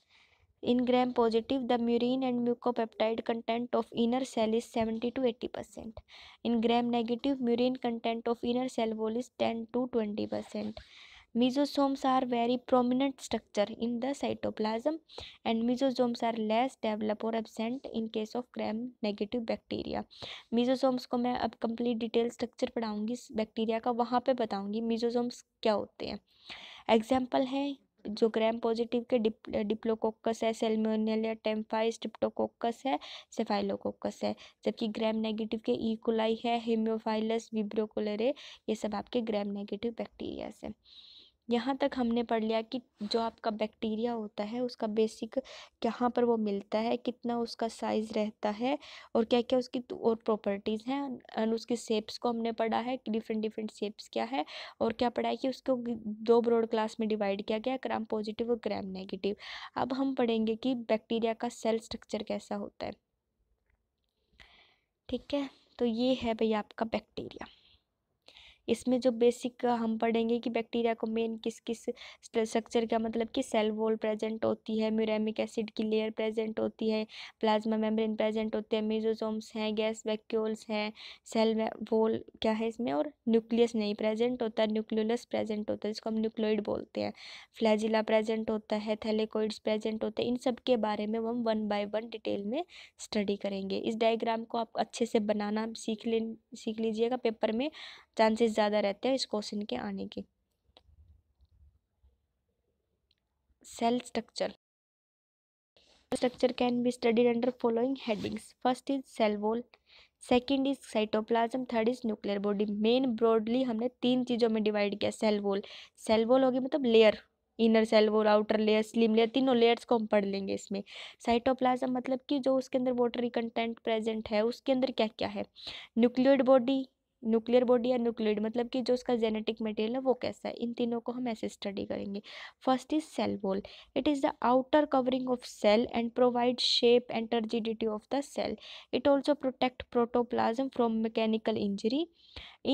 in gram positive the murein and mucopeptide content of inner cell is seventy to eighty percent in gram negative murein content of inner cell wall is ten to twenty percent mesosomes are very prominent structure in the cytoplasm and मिजोजोम्स are less develop और absent in case of gram negative bacteria mesosomes को मैं अब complete detail structure पढ़ाऊंगी bacteria का वहाँ पर बताऊँगी मिजोजोम्स क्या होते हैं एग्जाम्पल है जो ग्रैम पॉजिटिव के डिप डिप्लोकोकस है या टेम्फाइस डिप्टोकोकस है सेफाइलोकोकस है जबकि ग्रैम नेगेटिव के ईकोलाई e. है हेम्योफाइलस विब्रोकोलरे ये सब आपके ग्राम नेगेटिव बैक्टीरियाज हैं यहाँ तक हमने पढ़ लिया कि जो आपका बैक्टीरिया होता है उसका बेसिक कहाँ पर वो मिलता है कितना उसका साइज़ रहता है और क्या क्या उसकी और प्रॉपर्टीज़ हैं एंड उसकी सेप्स को हमने पढ़ा है कि डिफरेंट डिफरेंट सेप्स क्या है और क्या पढ़ा है कि उसको दो ब्रॉड क्लास में डिवाइड किया गया ग्राम पॉजिटिव और ग्राम नेगेटिव अब हम पढ़ेंगे कि बैक्टीरिया का सेल स्ट्रक्चर कैसा होता है ठीक है तो ये है भैया आपका बैक्टीरिया इसमें जो बेसिक हम पढ़ेंगे कि बैक्टीरिया को मेन किस किस स्ट्रक्चर का मतलब कि सेल वॉल प्रेजेंट होती है म्यूरेमिक एसिड की लेयर प्रेजेंट होती है प्लाज्मा मेम्ब्रेन प्रेजेंट होते हैं मेजोजोम्स हैं गैस वैक्यूल्स हैं सेल वॉल क्या है इसमें और न्यूक्लियस नहीं प्रेजेंट होता है न्यूक्लियोलस प्रेजेंट होता है जिसको हम न्यूक्लोइड बोलते हैं फ्लैजिला प्रेजेंट होता है थैलेकोइड्स प्रेजेंट होते हैं इन सब के बारे में हम वन बाय वन डिटेल में स्टडी करेंगे इस डायग्राम को आप अच्छे से बनाना सीख ले सीख लीजिएगा पेपर में चांसेस ज़्यादा रहते हैं इस क्वेश्चन के आने के cell structure structure can be studied under following headings first is cell wall second is cytoplasm third is nuclear body main broadly हमने तीन चीज़ों में डिवाइड किया सेल वॉल सेल वॉल होगी मतलब layer inner cell wall outer layer slime layer तीनों layers को हम पढ़ लेंगे इसमें साइटोप्लाज्म मतलब कि जो उसके अंदर वाटरी कंटेंट प्रेजेंट है उसके अंदर क्या क्या है न्यूक्लियोड बॉडी न्यूक्लियर बॉडी या न्यूक्लियड मतलब कि जो उसका जेनेटिक मटेरियल है वो कैसा है इन तीनों को हम ऐसे स्टडी करेंगे first is cell wall it is the outer covering of cell and provide shape and turgidity of the cell it also protect protoplasm from mechanical injury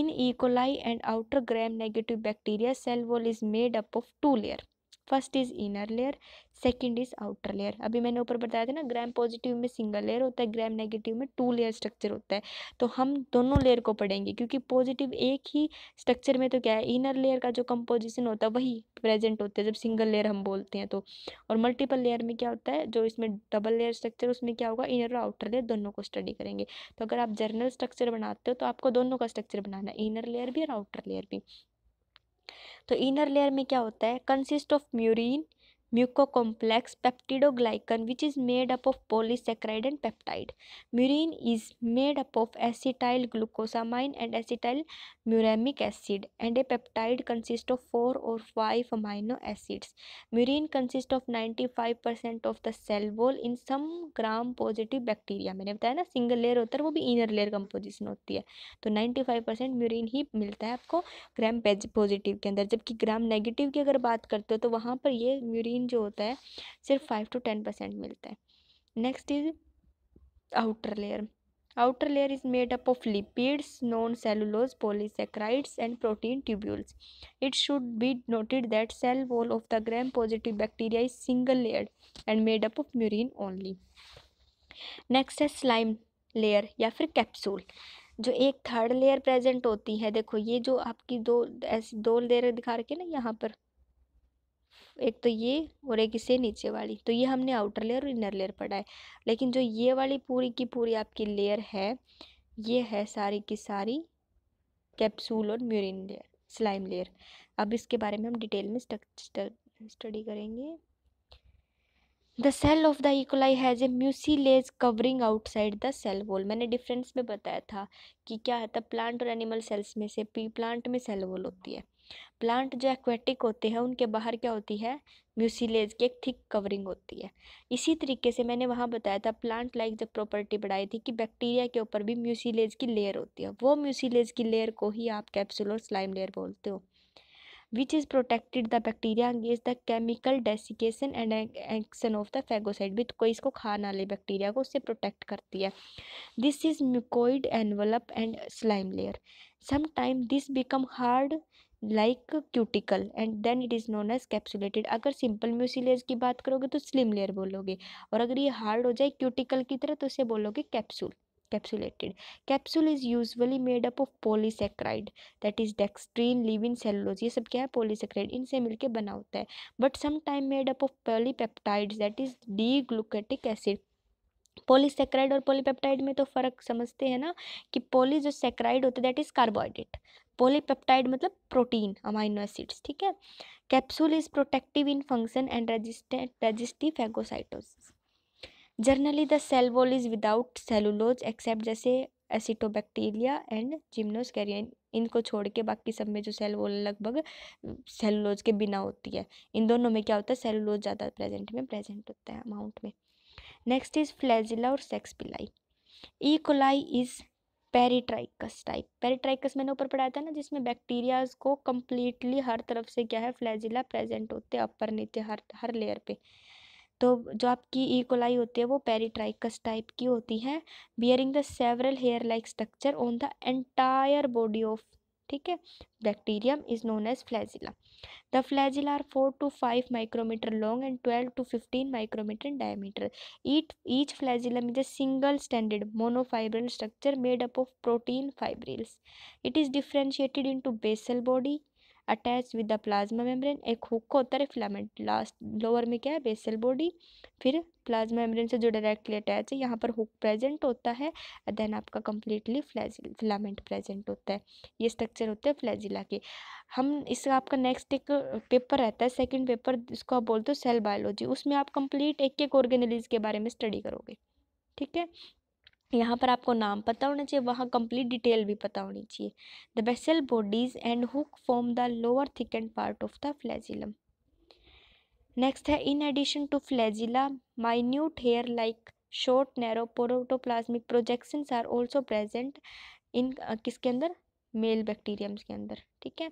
in E coli and outer gram negative bacteria cell wall is made up of two layer first is inner layer second is outer layer अभी मैंने ऊपर बताया था ना gram positive में single layer होता है gram negative में टू लेयर स्ट्रक्चर होता है तो हम दोनों लेयर को पढ़ेंगे क्योंकि पॉजिटिव एक ही स्ट्रक्चर में तो क्या है इनर लेयर का जो कंपोजिशन होता है वही प्रेजेंट होता है जब सिंगल लेयर हम बोलते हैं तो और मल्टीपल लेयर में क्या होता है जो इसमें डबल लेयर स्ट्रक्चर उसमें क्या होगा इनर और आउटर लेयर दोनों को स्टडी करेंगे तो अगर आप जर्नल स्ट्रक्चर बनाते हो तो आपको दोनों का स्ट्रक्चर बनाना है इनर लेयर भी और आउटर लेयर भी तो इनर लेयर में क्या होता है consist of murein mucocomplex peptidoglycan which is made up of polysaccharide and peptide. Murine is made up of acetyl glucosamine and acetyl muramic acid and a peptide consists of 4 or 5 amino acids. Murine consists of 95% of the cell wall in some gram positive bacteria मैंने बताया ना single layer होता है वो भी inner layer composition होती है तो 95 परसेंट म्यूरिन ही मिलता है आपको ग्राम पॉजिटिव के अंदर जबकि ग्राम नेगेटिव की अगर बात करते हो तो वहाँ पर ये म्यूरिन ग्रीन जो होता है सिर्फ फाइव टू टेन परसेंट मिलता है next is outer layer outer layer is made up of lipids non cellulose polysaccharides and protein tubules it should be noted that cell wall of the gram positive bacteria is single layer and made up of murein only next है slime layer या फिर capsule जो एक third layer present होती है देखो ये जो आपकी दो ऐसी दो लेयर दिखा रखी है ना यहाँ पर एक तो ये और एक इसे नीचे वाली तो ये हमने आउटर लेयर और इनर लेयर पढ़ा है लेकिन जो ये वाली पूरी की पूरी आपकी लेयर है ये है सारी की सारी कैप्सूल और म्यूरिन लेयर स्लाइम लेयर अब इसके बारे में हम डिटेल में स्टडी करेंगे the cell of the E coli has a mucilage covering outside the cell wall मैंने डिफरेंस में बताया था कि क्या है था प्लांट और एनिमल सेल्स में से पी प्लांट में सेल वॉल होती है प्लांट जो एक्वेटिक होते हैं उनके बाहर क्या होती है म्यूसिलेज की एक थिक कवरिंग होती है इसी तरीके से मैंने वहाँ बताया था प्लांट लाइक जब प्रॉपर्टी बढ़ाई थी कि बैक्टीरिया के ऊपर भी म्यूसिलेज की लेयर होती है वो म्यूसिलेज की लेयर को ही आप कैप्सूल और स्लाइम लेयर बोलते हो which is protected the bacteria against the chemical desiccation and action of the phagocyte भी कोई इसको खा ना ले बैक्टीरिया को उससे प्रोटेक्ट करती है this is mucoid envelope and slime layer sometime this become hard like cuticle and then it is known as capsulated अगर सिंपल म्यूसिलेज की बात करोगे तो स्लिम लेयर बोलोगे और अगर ये हार्ड हो जाए क्यूटिकल की तरह तो इसे बोलोगे capsule capsule is usually made up of polysaccharide that is dextrin levan cellulose ये सब क्या है पोलीसेक्राइड इनसे मिलकर बना होता है but sometime made up of polypeptides that is D glutamic acid polysaccharide और पोलीपेप्टाइड में तो फ़र्क समझते हैं ना कि पोली जो सेक्राइड होता है दैट इज़ कार्बोहाइड्रेट पोलीपेप्टाइड मतलब प्रोटीन अमाइनो एसिड्स ठीक है capsule is protective in function and resistant resistive phagocytosis generally the cell wall is without cellulose except जैसे एसिटोबैक्टीरिया एंड जिम्नोस्कैरियन इनको छोड़ के बाकी सब में जो सेल वॉल लगभग सेलुलोज के बिना होती है इन दोनों में क्या होता है सेलुलोज ज़्यादा प्रेजेंट में प्रेजेंट होता है अमाउंट में नेक्स्ट इज फ्लैजिला और sex pili E coli is peritrichous type peritrichous मैंने ऊपर पढ़ाया था ना जिसमें बैक्टीरियाज को कम्प्लीटली हर तरफ से क्या है फ्लैजिला प्रेजेंट होते हैं अपर नीचे हर हर लेयर पे तो जो आपकी ईकोलाई e. होती है वो पेरीट्राइकस टाइप की होती है bearing the several hair like structure on the entire body of ठीक है bacterium is known as flagella the flagella are four to five micrometer long and twelve to fifteen micrometer in diameter it each flagellum is a single standard monofibril structure made up of protein fibrils. It is differentiated into basal body, attach with the plasma membrane एक hook का होता है filament last lower में क्या है basal body फिर plasma membrane से जो डायरेक्टली अटैच है यहाँ पर हुक प्रेजेंट होता है देन आपका कम्प्लीटली फिलामेंट प्रेजेंट होता है ये स्ट्रक्चर होता है फ्लैजिला के हम इसका आपका नेक्स्ट एक पेपर रहता है सेकेंड पेपर जिसको आप बोलते हो सेल बायोलॉजी उसमें आप कंप्लीट एक एक ऑर्गेनलीज के बारे में स्टडी करोगे ठीक है यहाँ पर आपको नाम पता होना चाहिए वहाँ कंप्लीट डिटेल भी पता होनी चाहिए the basal bodies and hook form the lower thick end part of the flagellum next है in addition to flagella minute hair like short narrow protoplasmic projections are also present in किसके अंदर mail बैक्टीरियम्स के अंदर ठीक है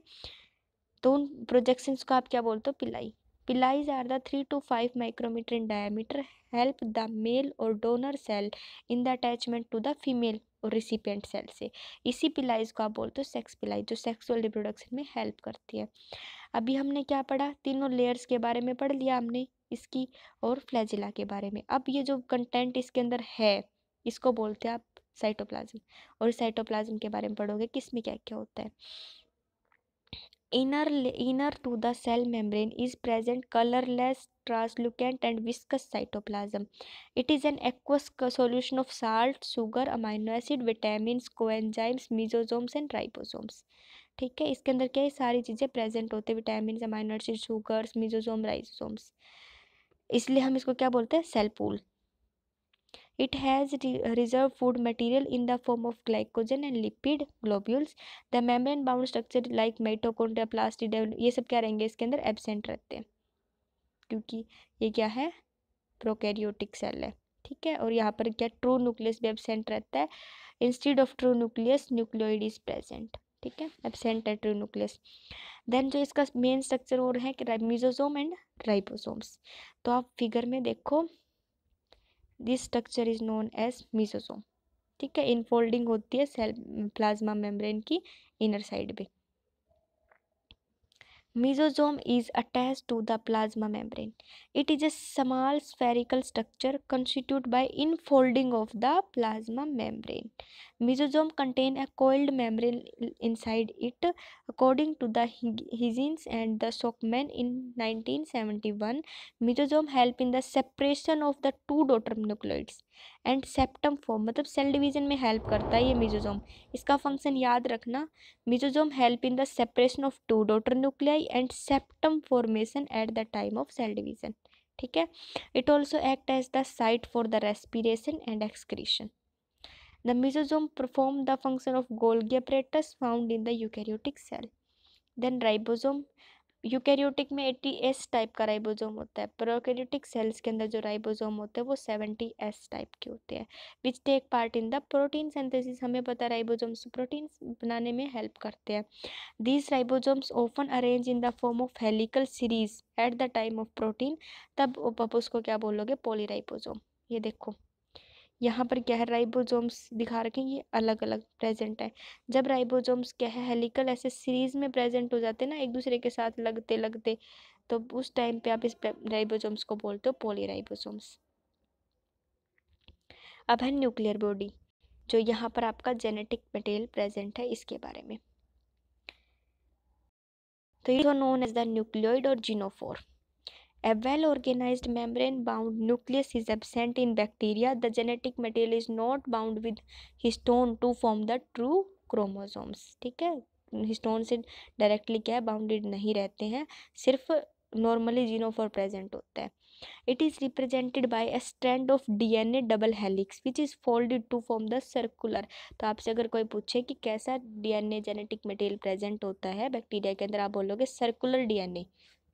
तो उन projections को आप क्या बोलते हो pili pilis are the 3 to 5 micrometer in diameter help the male or donor cell in the attachment to the female और रिसिपियंट सेल से इसी पिलाईज को आप बोलते हो सेक्स पिलाइज जो सेक्सुअल रिप्रोडक्शन में हेल्प करती है अभी हमने क्या पढ़ा तीनों लेयर्स के बारे में पढ़ लिया हमने इसकी और फ्लैजिला के बारे में अब ये जो कंटेंट इसके अंदर है इसको बोलते हैं आप साइटोप्लाज्म और साइटोप्लाज्म के बारे में पढ़ोगे किस में क्या क्या होता है inner inner to the cell membrane is present colourless translucent and viscous cytoplasm it is an aqueous solution of salt sugar amino acid vitamin coenzymes mesosomes and ribosomes ठीक है इसके अंदर क्या है सारी चीज़ें प्रेजेंट होते हैं vitamin amino acid sugars mesosome ribosomes इसलिए हम इसको क्या बोलते हैं cell pool it has reserve food material in the form of glycogen and and globules the The membrane bound structure like mitochondria, plastid ये सब क्या रहेंगे इसके अंदर एबसेंट रहते हैं क्योंकि ये क्या है प्रोकैरियोटिक सेल है ठीक है और यहाँ पर क्या ट्रू न्यूक्लियस भी एबसेंट रहता है instead of true nucleus nucleoid is present ठीक है एबसेंट है ट्रू न्यूक्लियस देन जो इसका मेन स्ट्रक्चर और है कि राइमिजोजोम एंड राइबोसोम्स तो आप फिगर में देखो this structure is known as mesosome ठीक है इनफोल्डिंग होती है सेल प्लाज्मा मेम्ब्रेन की इनर साइड पे Mesosome is attached to the plasma membrane. It is a small spherical structure constituted by infolding of the plasma membrane. Mesosome contain a coiled membrane inside it. According to the Higgins and the Sockman in 1971, mesosome help in the separation of the two daughter nucleoids. And septum form मतलब cell division में help करता है ये mesosome इसका function याद रखना mesosome help in the separation of two daughter nuclei and septum formation at the time of cell division ठीक है it also act as the site for the respiration and excretion the mesosome perform the function of Golgi apparatus found in the eukaryotic cell then ribosome eukaryotic में eighty S type का ribosome होता है prokaryotic cells के अंदर जो ribosome होते हैं वो सेवेंटी एस टाइप के होते हैं which take part in the protein synthesis हमें पता है राइबोसोम्स प्रोटीन बनाने में हेल्प करते हैं these ribosomes often arrange in the form of helical series at the time of protein तब उसको क्या बोलोगे पोलीराइबोसोम ये देखो यहाँ पर क्या है राइबोजोम्स दिखा रखें ये अलग अलग प्रेजेंट है जब राइबोजोम्स क्या है हेलिकल ऐसे सीरीज में प्रेजेंट हो जाते हैं ना एक दूसरे के साथ लगते लगते तो उस टाइम पे आप इस राइबोजोम्स को बोलते हो पोलीराइबोसोम्स अब है न्यूक्लियर बॉडी जो यहाँ पर आपका जेनेटिक मटेरियल प्रेजेंट है इसके बारे में तो ये नोन एज द न्यूक्लियोइड और genophore a well organize membrane bound nucleus is absent in bacteria the genetic material is not bound with histone to form the true chromosomes ठीक है histone से डायरेक्टली क्या है बाउंडेड नहीं रहते हैं सिर्फ नॉर्मली जीनोफोर प्रेजेंट होता है it is represented by a strand of D N A double helix which is folded to form the circular तो आपसे अगर कोई पूछे कि कैसा D N A genetic material present होता है बैक्टीरिया के अंदर आप बोलोगे circular D N A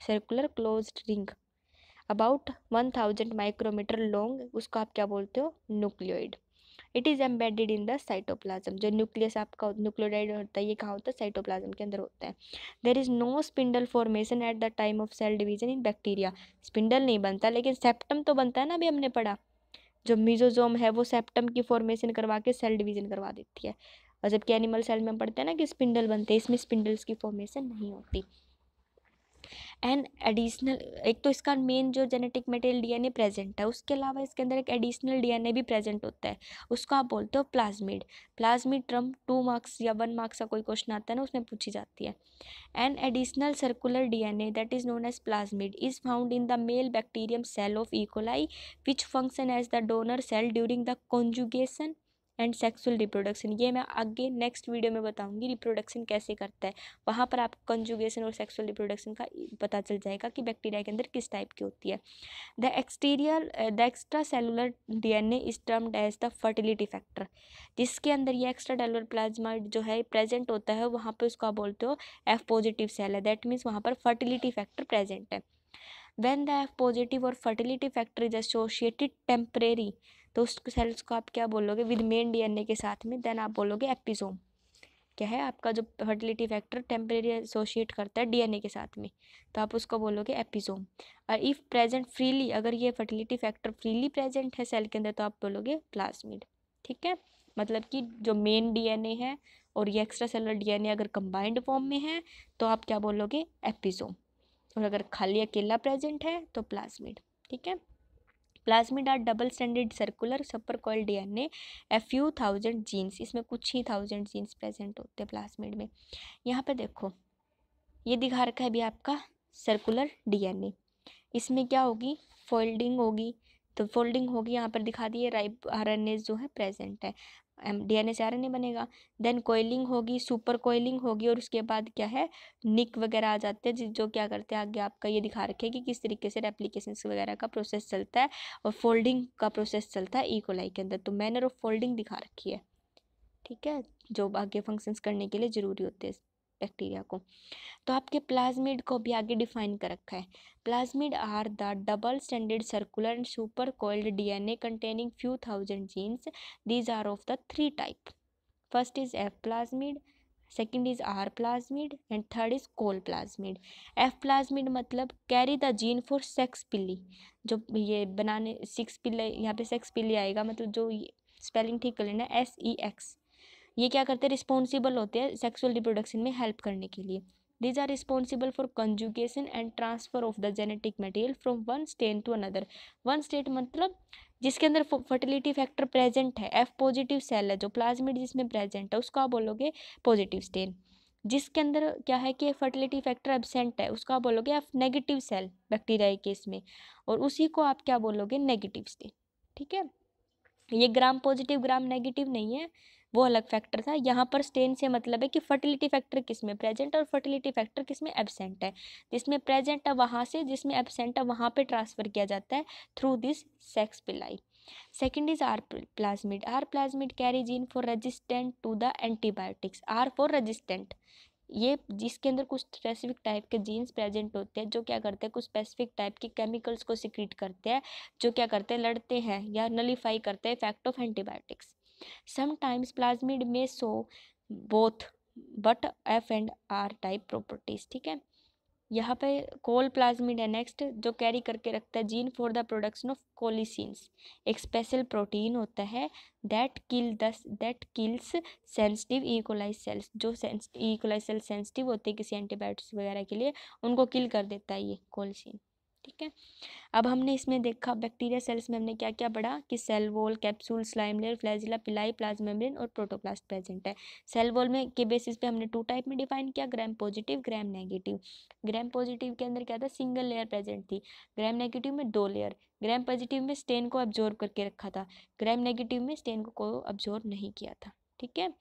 circular close ring about one thousand micrometer long उसको आप क्या बोलते हो nucleoid it is embedded in the cytoplasm जो न्यूक्लियस आपका न्यूक्लियोडाइड होता है ये कहाँ होता है साइटोप्लाज्म के अंदर होता है there is no spindle formation at the time of cell division in bacteria spindle नहीं बनता लेकिन सेप्टम तो बनता है ना अभी हमने पढ़ा जो मिजोजोम है वो सेप्टम की फॉर्मेशन करवा के सेल डिवीजन करवा देती है और जबकि एनिमल सेल में हम पढ़ते हैं ना कि स्पिंडल बनते हैं इसमें स्पिंडल्स की फॉर्मेशन नहीं होती एंड एडिशनल एक तो इसका मेन जो जेनेटिक मटेरियल डीएनए प्रेजेंट है उसके अलावा इसके अंदर एक एडिशनल डीएनए भी प्रेजेंट होता है उसको आप बोलते हो plasmid plasmid term two marks या वन मार्क्स का कोई क्वेश्चन आता है ना उसमें पूछी जाती है and additional circular DNA that is known as plasmid is found in the male bacterium cell of E coli which function as the donor cell during the conjugation and sexual reproduction ये मैं आगे नेक्स्ट वीडियो में बताऊंगी reproduction कैसे करता है वहाँ पर आपको कंजुगेशन और सेक्सुअल रिप्रोडक्शन का पता चल जाएगा कि बैक्टीरिया के अंदर किस टाइप की होती है the exterior the extra cellular D N is termed as the fertility factor जिसके अंदर ये एक्स्ट्रा डेलोर प्लाज्मा जो है प्रेजेंट होता है वहाँ पर उसको आप बोलते हो एफ पॉजिटिव सेल है दैट मीन्स वहाँ पर फर्टिलिटी फैक्टर प्रेजेंट है वेन द एफ पॉजिटिव और fertility factor is associated temporary तो उस सेल्स को आप क्या बोलोगे विद मेन डीएनए के साथ में देन आप बोलोगे एपिसोम क्या है आपका जो फर्टिलिटी फैक्टर टेम्परेरी एसोशिएट करता है डीएनए के साथ में तो आप उसको बोलोगे एपिसोम और इफ़ प्रेजेंट फ्रीली अगर ये फर्टिलिटी फैक्टर फ्रीली प्रेजेंट है सेल के अंदर तो आप बोलोगे प्लाज्मिड ठीक है मतलब कि जो मेन डीएनए है और ये एक्स्ट्रा सेलर डीएनए अगर कंबाइंड फॉर्म में है तो आप क्या बोलोगे एपिसोम और अगर खाली अकेला प्रेजेंट है तो प्लाज्मिड ठीक है plasmid are double standard circular super D N A few thousand genes इसमें कुछ ही थाउजेंड जीन्स प्रेजेंट होते हैं प्लाज्मिड में यहाँ पे देखो ये दिखा रखा है अभी आपका सर्कुलर डीएनए इसमें क्या होगी फोल्डिंग होगी तो फोल्डिंग होगी यहाँ पर दिखा दिए राइब आर जो है प्रेजेंट है D N S R N A बनेगा देन कोयलिंग होगी सुपर कोयलिंग होगी और उसके बाद क्या है निक वगैरह आ जाते हैं जो क्या करते हैं आगे आपका ये दिखा रखे कि किस तरीके से रेप्लीकेशन वगैरह का प्रोसेस चलता है और फोल्डिंग का प्रोसेस चलता है ईकोलाई के अंदर तो मैनर ऑफ फोल्डिंग दिखा रखी है ठीक है जो आगे फंक्शंस करने के लिए ज़रूरी होते हैं बैक्टीरिया को तो आपके प्लाज्मिड को भी आगे डिफाइन कर रखा है plasmid are the double standard circular and super coiled DNA containing few thousand genes these are of the three type first is F plasmid second is R plasmid and third is col plasmid F plasmid मतलब carry the gene for sex pili जो ये बनाने six पिल्ले यहाँ पे sex पिल्ली आएगा मतलब जो स्पेलिंग ठीक कर लेना एस ई एक्स ये क्या करते हैं रिस्पॉन्सिबल होते हैं सेक्सुअल रिप्रोडक्शन में हेल्प करने के लिए these are responsible for conjugation and transfer of the genetic material from one strain to another one state मतलब जिसके अंदर फर्टिलिटी फैक्टर प्रेजेंट है एफ पॉजिटिव सेल है जो प्लाज्मिड जिसमें प्रेजेंट है उसको आप बोलोगे पॉजिटिव स्टेन जिसके अंदर क्या है कि फर्टिलिटी फैक्टर एबसेंट है उसको आप बोलोगे एफ नेगेटिव सेल बैक्टीरिया के केस में और उसी को आप क्या बोलोगे नेगेटिव स्टेन ठीक है ये ग्राम पॉजिटिव ग्राम नेगेटिव नहीं है वो अलग फैक्टर था यहाँ पर स्टेन से मतलब है कि फर्टिलिटी फैक्टर किस में प्रेजेंट और फर्टिलिटी फैक्टर किस में एबसेंट है जिसमें प्रेजेंट है वहाँ से जिसमें एबसेंट है वहाँ पर ट्रांसफ़र किया जाता है through this sex pili second is R plasmid R plasmid carry gene for resistant to the antibiotics R for resistant ये जिसके अंदर कुछ स्पेसिफिक टाइप के जीन्स प्रेजेंट होते हैं जो क्या करते हैं कुछ स्पेसिफिक टाइप के केमिकल्स को सिक्रीट करते हैं जो क्या करते हैं लड़ते हैं या नलीफाई करते हैं effect of antibiotics sometimes plasmid may show both but f and r type properties ठीक है यहाँ पे कोल प्लाज्मिड है नेक्स्ट जो कैरी करके रखता है gene for the production of colicins एक स्पेशल प्रोटीन होता है that kill this that kills sensitive E coli cells जो इकोलाइज सेल्स सेंसिटिव होते हैं किसी एंटीबायोटिक्स वगैरह के लिए उनको किल कर देता है ये कोलिसिन ठीक है अब हमने इसमें देखा बैक्टीरिया सेल्स में हमने क्या क्या पढ़ा कि cell wall capsule slime layer flagella pili plasma membrane और प्रोटोप्लास्ट प्रेजेंट है सेल वॉल में के बेसिस पे हमने टू टाइप में डिफाइन किया gram positive gram negative gram positive के अंदर क्या था सिंगल लेयर प्रेजेंट थी ग्राम नेगेटिव में दो लेयर ग्राम पॉजिटिव में स्टेन को ऑब्जॉर्व करके रखा था ग्राम नेगेटिव में स्टेन को, को ऑब्जॉर्व नहीं किया था ठीक है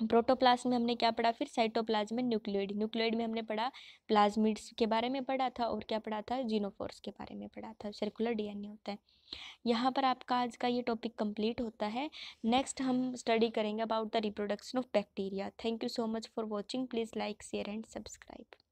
प्रोटोप्लाज्म में हमने क्या पढ़ा फिर साइटोप्लाज्म में न्यूक्लियोइड न्यूक्लियोइड में हमने पढ़ा प्लाज्मिड्स के बारे में पढ़ा था और क्या पढ़ा था जीनोफोर्स के बारे में पढ़ा था सर्कुलर डीएनए होता है यहाँ पर आपका आज का ये टॉपिक कंप्लीट होता है नेक्स्ट हम स्टडी करेंगे about the reproduction of bacteria thank you so much for watching please like share and subscribe